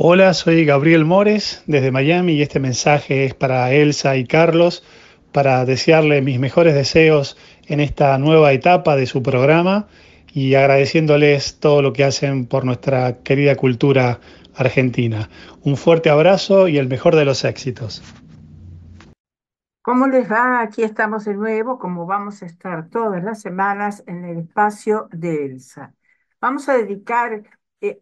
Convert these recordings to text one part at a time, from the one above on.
Hola, soy Gabriel Mores desde Miami y este mensaje es para Elsa y Carlos para desearles mis mejores deseos en esta nueva etapa de su programa y agradeciéndoles todo lo que hacen por nuestra querida cultura argentina. Un fuerte abrazo y el mejor de los éxitos. ¿Cómo les va? Aquí estamos de nuevo, como vamos a estar todas las semanas en el espacio de Elsa. Vamos a dedicar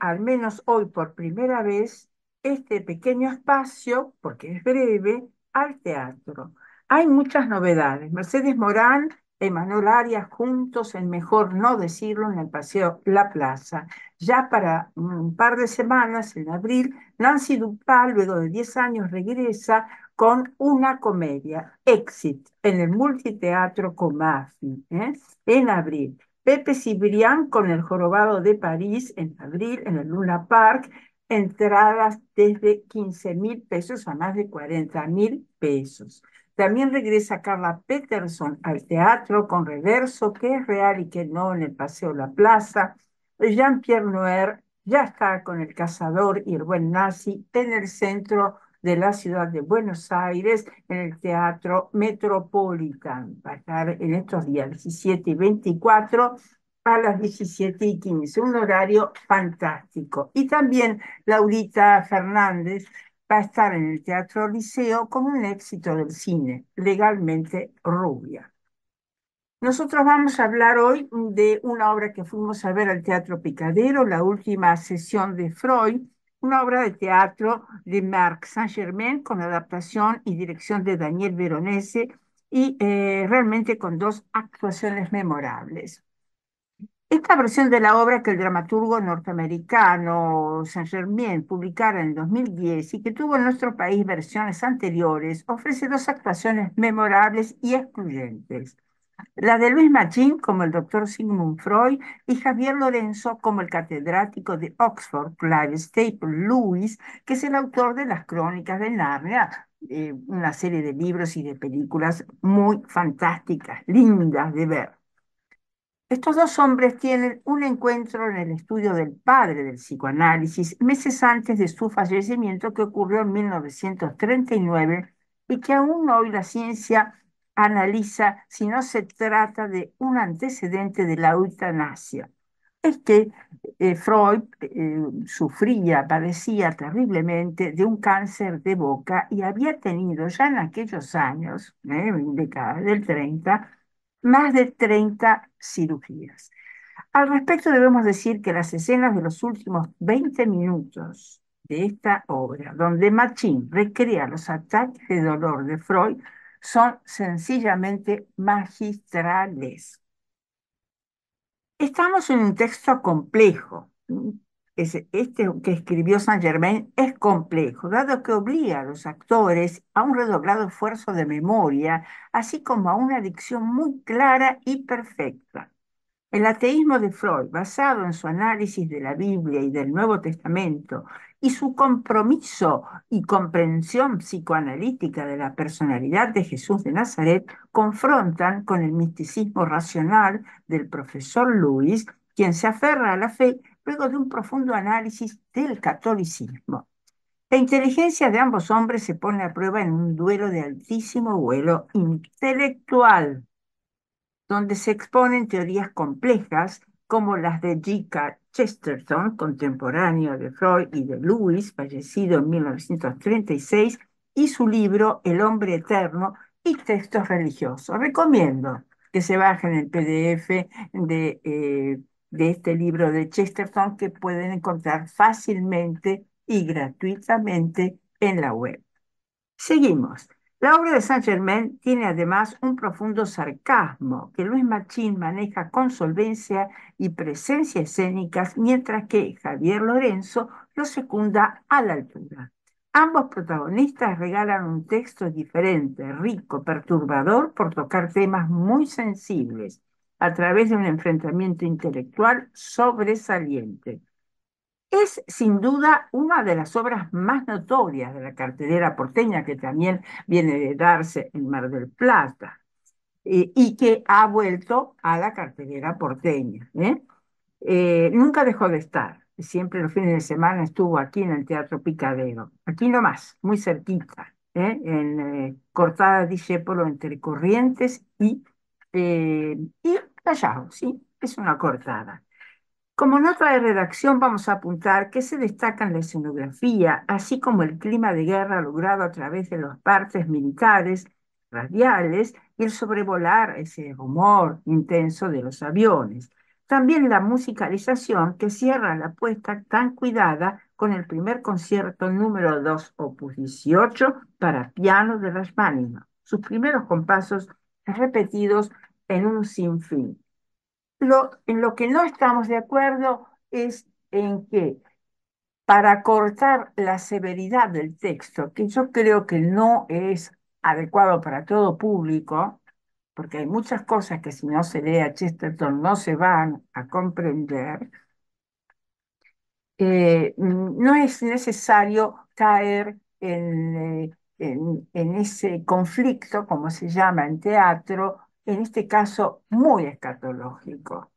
al menos hoy por primera vez, este pequeño espacio, porque es breve, al teatro. Hay muchas novedades. Mercedes Morán, Manuel Arias juntos, en mejor no decirlo, en el Paseo La Plaza. Ya para un par de semanas, en abril, Nancy Dupal, luego de 10 años, regresa con una comedia, Exit, en el Multiteatro Comafi, ¿eh? en abril. Pepe Cibrián con el Jorobado de París en abril en el Luna Park, entradas desde 15 mil pesos a más de 40 mil pesos. También regresa Carla Peterson al teatro con Reverso, que es real y que no, en el Paseo La Plaza. Jean-Pierre Noer ya está con El Cazador y el Buen Nazi en el Centro de la ciudad de Buenos Aires en el Teatro Metropolitan. Va a estar en estos días 17 y 24 a las 17 y 15, un horario fantástico. Y también Laurita Fernández va a estar en el Teatro Liceo con un éxito del cine, legalmente rubia. Nosotros vamos a hablar hoy de una obra que fuimos a ver al Teatro Picadero, la última sesión de Freud, una obra de teatro de Marc Saint-Germain con adaptación y dirección de Daniel Veronese y eh, realmente con dos actuaciones memorables. Esta versión de la obra que el dramaturgo norteamericano Saint-Germain publicara en 2010 y que tuvo en nuestro país versiones anteriores ofrece dos actuaciones memorables y excluyentes la de Luis Machín como el doctor Sigmund Freud y Javier Lorenzo como el catedrático de Oxford, Clive Staple Lewis, que es el autor de las crónicas de Narnia, eh, una serie de libros y de películas muy fantásticas, lindas de ver. Estos dos hombres tienen un encuentro en el estudio del padre del psicoanálisis meses antes de su fallecimiento que ocurrió en 1939 y que aún hoy la ciencia analiza si no se trata de un antecedente de la eutanasia. Es que eh, Freud eh, sufría, padecía terriblemente de un cáncer de boca y había tenido ya en aquellos años, eh, década del 30, más de 30 cirugías. Al respecto debemos decir que las escenas de los últimos 20 minutos de esta obra, donde Machín recrea los ataques de dolor de Freud, son sencillamente magistrales. Estamos en un texto complejo. Este que escribió Saint Germain es complejo, dado que obliga a los actores a un redoblado esfuerzo de memoria, así como a una dicción muy clara y perfecta. El ateísmo de Freud, basado en su análisis de la Biblia y del Nuevo Testamento y su compromiso y comprensión psicoanalítica de la personalidad de Jesús de Nazaret, confrontan con el misticismo racional del profesor Luis, quien se aferra a la fe luego de un profundo análisis del catolicismo. La inteligencia de ambos hombres se pone a prueba en un duelo de altísimo vuelo intelectual donde se exponen teorías complejas como las de G.K. Chesterton, contemporáneo de Freud y de Lewis, fallecido en 1936, y su libro El hombre eterno y textos religiosos. Recomiendo que se bajen el PDF de, eh, de este libro de Chesterton que pueden encontrar fácilmente y gratuitamente en la web. Seguimos. La obra de Saint-Germain tiene además un profundo sarcasmo que Luis Machín maneja con solvencia y presencia escénicas, mientras que Javier Lorenzo lo secunda a la altura. Ambos protagonistas regalan un texto diferente, rico, perturbador, por tocar temas muy sensibles, a través de un enfrentamiento intelectual sobresaliente. Es sin duda una de las obras más notorias de la cartelera porteña que también viene de darse en Mar del Plata eh, y que ha vuelto a la cartelera porteña. ¿eh? Eh, nunca dejó de estar, siempre los fines de semana estuvo aquí en el Teatro Picadero, aquí nomás, muy cerquita, en Cortada Discépolo entre Corrientes y, y Callao, sí, es una cortada. Como nota de redacción vamos a apuntar que se en la escenografía, así como el clima de guerra logrado a través de las partes militares, radiales y el sobrevolar ese rumor intenso de los aviones. También la musicalización que cierra la puesta tan cuidada con el primer concierto número 2, opus 18, para piano de Rachmaninoff. Sus primeros compasos repetidos en un sinfín. Lo, en lo que no estamos de acuerdo es en que para cortar la severidad del texto, que yo creo que no es adecuado para todo público, porque hay muchas cosas que si no se lee a Chesterton no se van a comprender, eh, no es necesario caer eh, en, ese conflicto, como se llama en teatro, en este caso muy escatológico.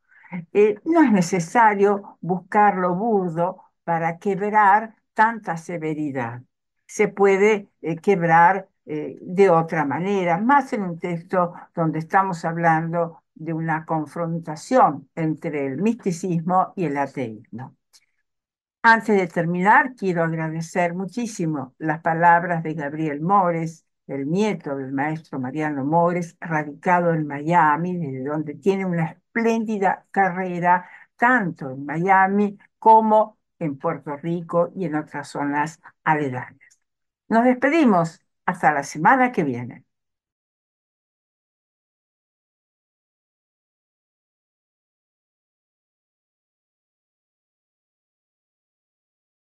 Eh, no es necesario buscar lo burdo para quebrar tanta severidad. Se puede eh, quebrar eh, de otra manera, más en un texto donde estamos hablando de una confrontación entre el misticismo y el ateísmo. Antes de terminar, quiero agradecer muchísimo las palabras de Gabriel Mores, el nieto del maestro Mariano Mores, radicado en Miami, desde donde tiene una espléndida carrera, tanto en Miami como en Puerto Rico y en otras zonas aledañas. Nos despedimos hasta la semana que viene.